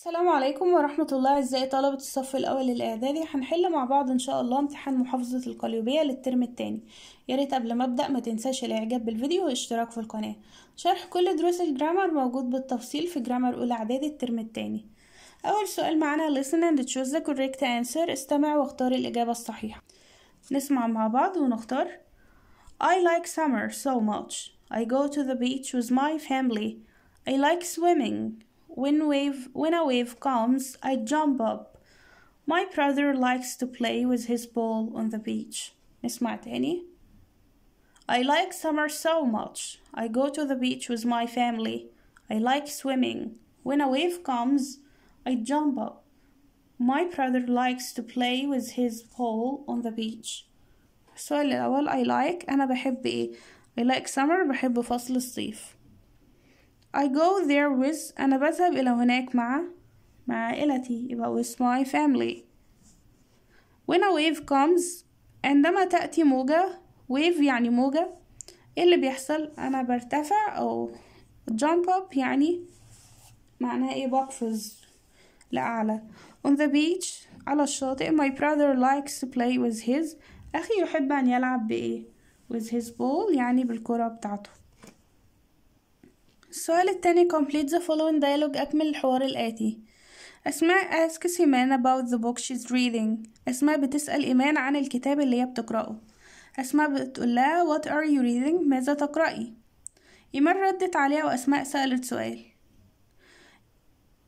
السلام عليكم ورحمة الله أعزائي طلبة الصف الأول الإعدادي هنحل مع بعض إن شاء الله امتحان محافظة القليوبية للترم التاني ياريت قبل ما أبدأ ما تنساش الإعجاب بالفيديو والاشتراك في القناة شرح كل دروس الجرامر موجود بالتفصيل في جرامر أولى إعدادي الترم التاني أول سؤال معانا listen and choose the correct answer استمع واختار الإجابة الصحيحة نسمع مع بعض ونختار I like summer so much I go to the beach with my family I like swimming When, wave, when a wave comes, I jump up. My brother likes to play with his ball on the beach. نسمع تاني. I like summer so much. I go to the beach with my family. I like swimming. When a wave comes, I jump up. My brother likes to play with his ball on the beach. So I like أنا بحب إيه؟ I like summer بحب فصل الصيف. I go there with أنا بذهب إلى هناك مع مع عائلتي يبقى with my family when a wave comes عندما تأتي موجة wave يعني موجة ايه اللي بيحصل أنا برتفع أو jump up يعني معناها ايه بقفز لأعلى on the beach على الشاطئ my brother likes to play with his أخي يحب أن يلعب بإيه with his ball يعني بالكرة بتاعته السؤال التاني complete the following dialogue أكمل الحوار الآتي أسماء asks إيمان about the book she's reading أسماء بتسأل إيمان عن الكتاب اللي هي بتقرأه أسماء بتقول لها what are you reading ماذا تقرأي إيمان ردت عليها وأسماء سألت سؤال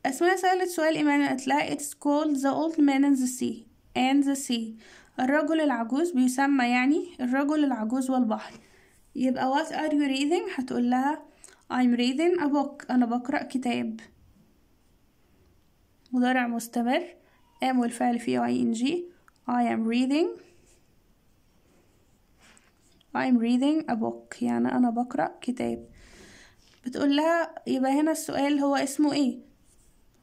أسماء سألت سؤال إيمان قالت لها it's called the old man in the sea and the sea الرجل العجوز بيسمى يعني الرجل العجوز والبحر يبقى what are you reading هتقول لها I'm reading a book أنا بقرأ كتاب مضارع مستمر am والفعل فيه ing I am reading I'm reading a book يعني أنا بقرأ كتاب بتقول لها يبقى هنا السؤال هو اسمه ايه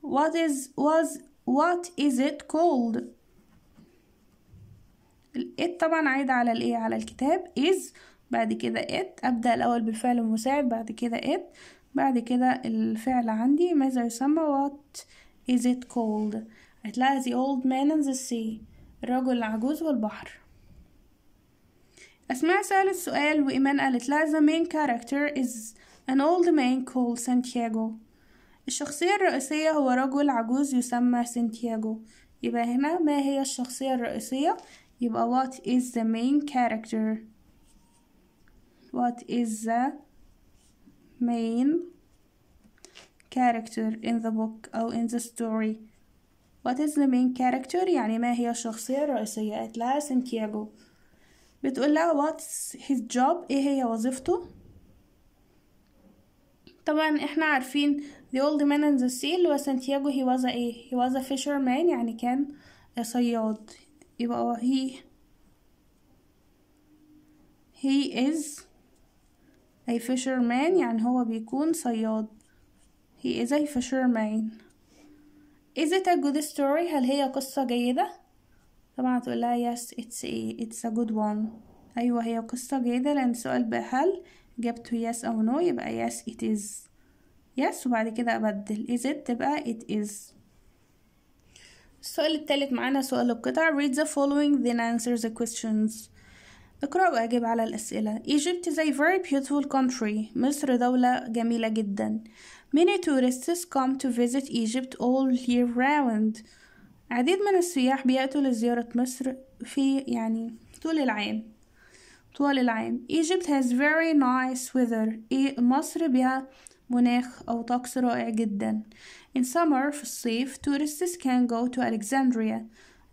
what is was what is it called it طبعا عايدة على الايه على الكتاب is بعد كده it أبدأ الأول بالفعل المساعد بعد كده it بعد كده الفعل عندي ماذا يسمى what is it called هتلاقي the old man and the sea الرجل العجوز والبحر أسماء سألت سؤال وإيمان قالت لا the main character is an old man called Santiago الشخصية الرئيسية هو رجل عجوز يسمى سانتياغو يبقى هنا ما هي الشخصية الرئيسية يبقى what is the main character What is the main character in the book أو in the story What is the main character يعني ما هي الشخصية الرئيسية قالت لها سانتياغو بتقول لها what's his job ايه هي وظيفته طبعا احنا عارفين the old man in the هو سانتياغو he was a ايه he was a fisherman يعني كان صياد يبقى he he is A fisherman يعني هو بيكون صياد He is a fisherman Is it a good story هل هي قصة جيدة؟ طبعا تقول لها yes it's a, it's a good one أيوة هي قصة جيدة لأن سؤال بحل جبت yes أو no يبقى yes it is yes وبعد كده أبدل is it تبقى it is السؤال الثالث معانا سؤال القطع read the following then answer the questions اقرأ وأجب على الأسئلة Egypt is a very beautiful country مصر دولة جميلة جدا Many tourists come to visit Egypt all year round عديد من السياح بيأتوا لزيارة مصر في يعني طول العام طول العام Egypt has very nice weather مصر بها مناخ أو طقس رائع جدا In summer في الصيف tourists can go to Alexandria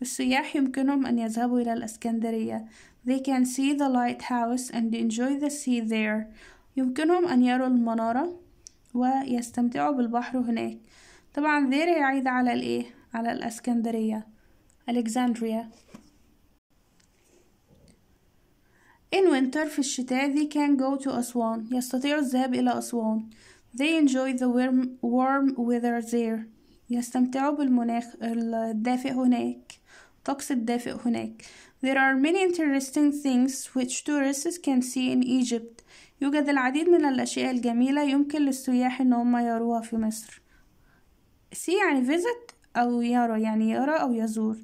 السياح يمكنهم أن يذهبوا إلى الإسكندرية They can see the lighthouse and enjoy the sea there. يمكنهم أن يروا المنارة ويستمتعوا بالبحر هناك. طبعا ذير يعيد على الإيه؟ على الأسكندرية Alexandria. In winter في الشتاء they can go to أسوان. يستطيعوا الذهاب إلى أسوان. They enjoy the warm, warm weather there. يستمتعوا بالمناخ الدافئ هناك. الطقس الدافئ هناك. There are many interesting things which tourists can see in Egypt. يوجد العديد من الأشياء الجميلة يمكن للسياح إن هم يروها في مصر. See يعني visit أو يرى يعني يرى أو يزور.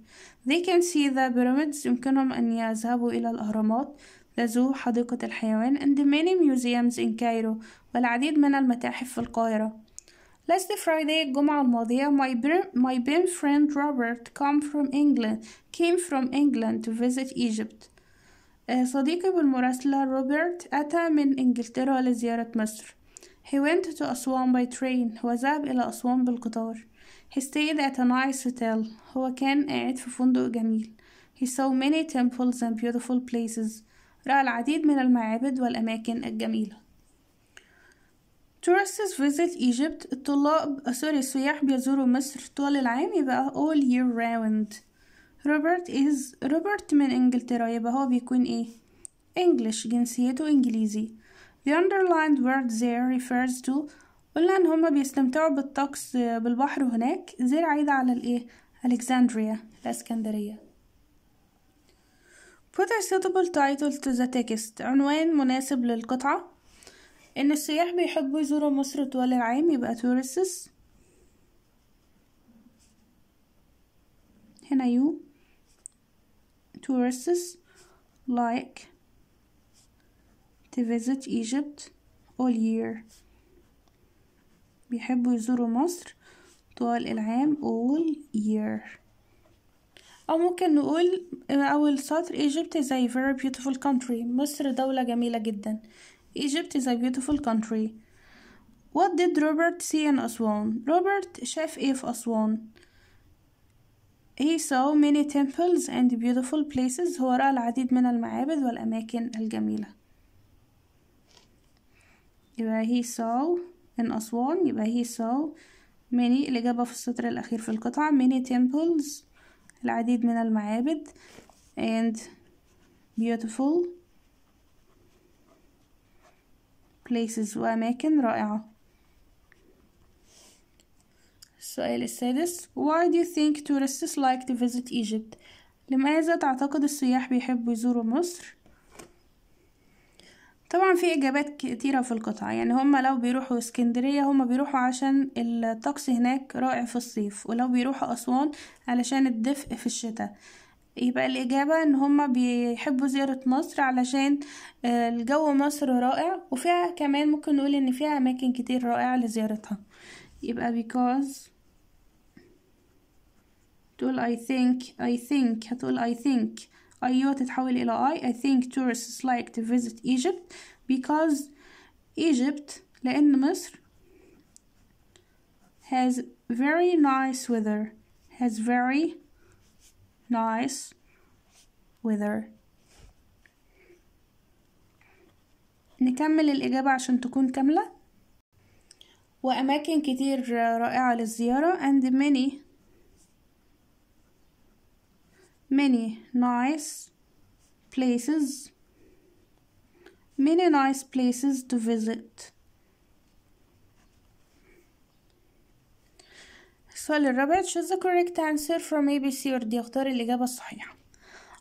They can see the pyramids يمكنهم أن يذهبوا إلى الأهرامات. The zoo حديقة الحيوان and many museums in Cairo والعديد من المتاحف في القاهرة. Last Friday الجمعة الماضية my, my Ben friend Robert come from England came from England to visit Egypt صديقي بالمراسلة روبرت أتى من إنجلترا لزيارة مصر He went to Aswan by train وذهب إلى أسوان بالقطار He stayed at a nice hotel هو كان قاعد في فندق جميل He saw many temples and beautiful places رأى العديد من المعابد والأماكن الجميلة tourists visit Egypt الطلاب سوري السياح بيزوروا مصر طول العام يبقى all year round روبرت is روبرت من انجلترا يبقى هو بيكون ايه English جنسيته انجليزي The underlined word there refers to قلنا ان هما بيستمتعوا بالطقس بالبحر هناك زير عايدة على الايه Alexandria الاسكندرية Put a suitable title to the text عنوان مناسب للقطعة ان السياح بيحبوا يزوروا مصر طوال العام يبقى tourists هنا يو tourists like to visit Egypt all year بيحبوا يزوروا مصر طوال العام all year أو ممكن نقول أول سطر Egypt is a very beautiful country مصر دولة جميلة جدا Egypt is a beautiful country What did Robert see in Aswan? Robert شاف إيه في أسوان؟ He saw many temples and beautiful places هو رأى العديد من المعابد والأماكن الجميلة يبقى he saw in Aswan يبقى he saw many الإجابة في السطر الأخير في القطعة many temples العديد من المعابد and beautiful places وأماكن رائعة السؤال السادس Why do you think tourists like to visit Egypt? لماذا تعتقد السياح بيحبوا يزوروا مصر؟ طبعا في إجابات كتيرة في القطعة يعني هما لو بيروحوا اسكندرية هما بيروحوا عشان الطقس هناك رائع في الصيف ولو بيروحوا أسوان علشان الدفء في الشتاء يبقى الإجابة إن هما بيحبوا زيارة مصر علشان آه، الجو مصر رائع وفيها كمان ممكن نقول إن فيها أماكن كتير رائعة لزيارتها يبقى because تقول I think I think هتقول I think أيوة تتحول إلى I I think tourists like to visit Egypt because Egypt لأن مصر has very nice weather has very nice weather نكمل الإجابة عشان تكون كاملة وأماكن كتير رائعة للزيارة and many many nice places many nice places to visit سؤال الرابع choose the correct answer from A, B, C or D اختار الإجابة الصحيحة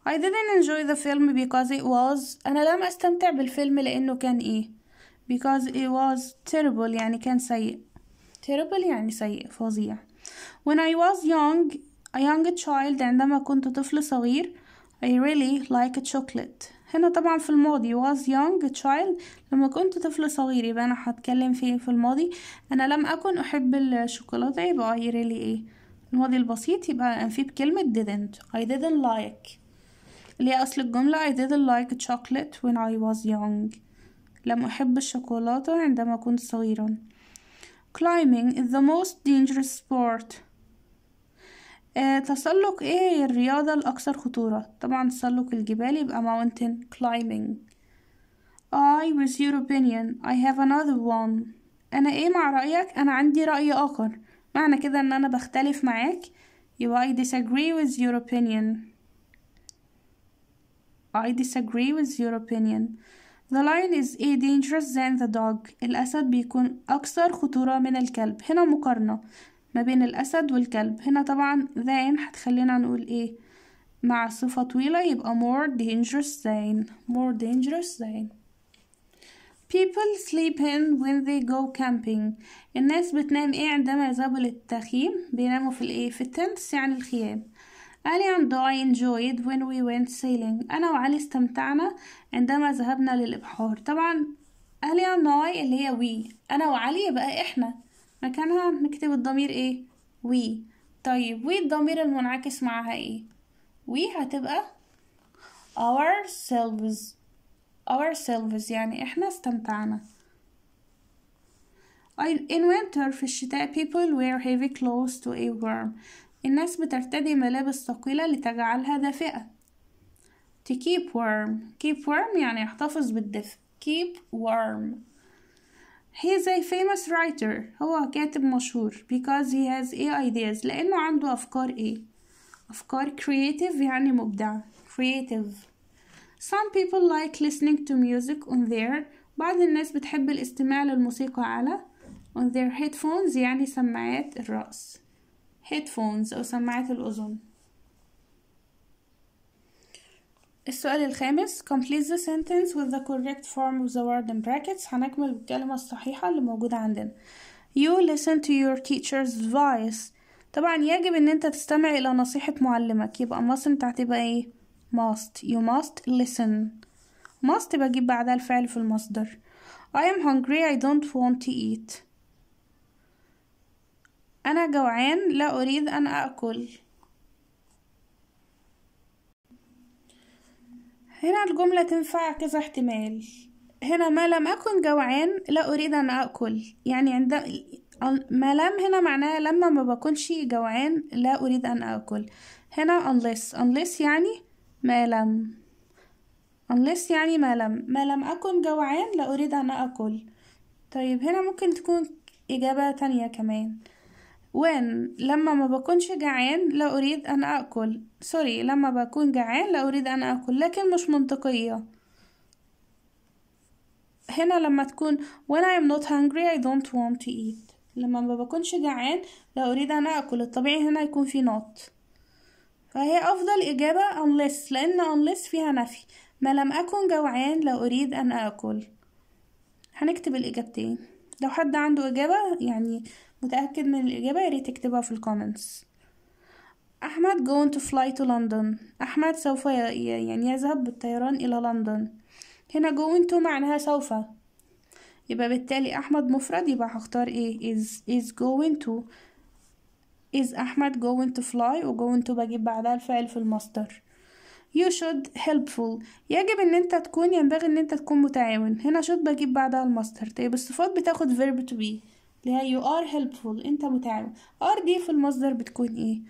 I didn't enjoy the film because it was أنا لم أستمتع بالفيلم لأنه كان إيه because it was terrible يعني كان سيء terrible يعني سيء فظيع when I was young a young child عندما كنت طفل صغير I really like chocolate هنا طبعا في الماضي was young child لما كنت طفل صغير يبقى انا هتكلم في ايه في الماضي انا لم اكن احب الشوكولاته يبقى I really ايه الماضي البسيط يبقى في بكلمة didn't I didn't like اللي هي اصل الجملة I didn't like chocolate when I was young لم احب الشوكولاتة عندما كنت صغيرا climbing is the most dangerous sport آه، تسلق ايه الرياضة الأكثر خطورة طبعا تسلق الجبال يبقى mountain climbing I with your opinion I have another one أنا ايه مع رأيك أنا عندي رأي آخر معنى كده إن أنا بختلف معاك يبقى I disagree with your opinion I disagree with your opinion The lion is a dangerous than the dog الأسد بيكون أكثر خطورة من الكلب هنا مقارنة ما بين الأسد والكلب هنا طبعا ذان هتخلينا نقول إيه مع صفة طويلة يبقى more dangerous than more dangerous than People sleep in when they go camping الناس بتنام ايه عندما يذهبوا للتخييم بيناموا في الايه في التنس يعني الخيام Ali and I enjoyed when we went sailing أنا وعلي استمتعنا عندما ذهبنا للإبحار طبعا Ali and I اللي هي we أنا وعلي يبقى إحنا مكانها نكتب الضمير ايه وي طيب وي الضمير المنعكس معاها ايه وي هتبقى ourselves ourselves يعني احنا استمتعنا طيب، in winter في الشتاء people wear heavy clothes to a warm الناس بترتدي ملابس ثقيلة لتجعلها دافئة to keep warm keep warm يعني يحتفظ بالدفء keep warm He is a famous writer هو كاتب مشهور because he has A ideas لأنه عنده أفكار إيه أفكار creative يعني مبدع creative Some people like listening to music on their بعض الناس بتحب الاستماع للموسيقى على on their headphones يعني سماعات الرأس headphones أو سماعات الأذن السؤال الخامس complete the sentence with the correct form of the word in brackets هنكمل بالكلمة الصحيحة اللي موجودة عندنا you listen to your teacher's advice طبعا يجب ان انت تستمع الى نصيحة معلمك يبقى must انت هتبقى ايه must you must listen must بجيب بعدها الفعل في المصدر I am hungry I don't want to eat أنا جوعان لا أريد أن أكل هنا الجملة تنفع كذا احتمال هنا ما لم أكن جوعان لا أريد أن أكل يعني عند ما لم هنا معناها لما ما بكونش جوعان لا أريد أن أكل هنا unless unless يعني ما لم unless يعني ما لم ما لم أكن جوعان لا أريد أن أكل طيب هنا ممكن تكون إجابة تانية كمان وين لما ما بكونش جعان لا أريد أن أكل سوري لما بكون جعان لا أريد أن أكل لكن مش منطقية هنا لما تكون when I'm not hungry I don't want to eat لما ما بكونش جعان لا أريد أن أكل الطبيعي هنا يكون في not فهي أفضل إجابة unless لأن unless فيها نفي ما لم أكن جوعان لا أريد أن أكل هنكتب الإجابتين لو حد عنده إجابة يعني متأكد من الإجابة يا ريت تكتبها في الكومنتس أحمد going to fly to London أحمد سوف يعني يذهب بالطيران إلى لندن هنا going to معناها سوف يبقى بالتالي أحمد مفرد يبقى هختار إيه is is going to is أحمد going to fly و going to بجيب بعدها الفعل في الماستر you should helpful يجب ان انت تكون ينبغي ان انت تكون متعاون هنا should بجيب بعدها الماستر طيب الصفات بتاخد verb to be اللي هي you are helpful انت متعاون are دي في المصدر بتكون ايه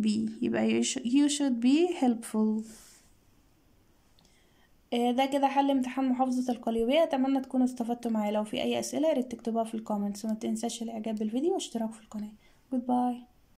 be يبقى you should be helpful آه، ده كده حل امتحان محافظة القليوبية اتمنى تكونوا استفدتوا معايا لو في اي اسئلة ياريت تكتبوها في الكومنتس وما تنساش الاعجاب بالفيديو واشتراك في القناة جود باي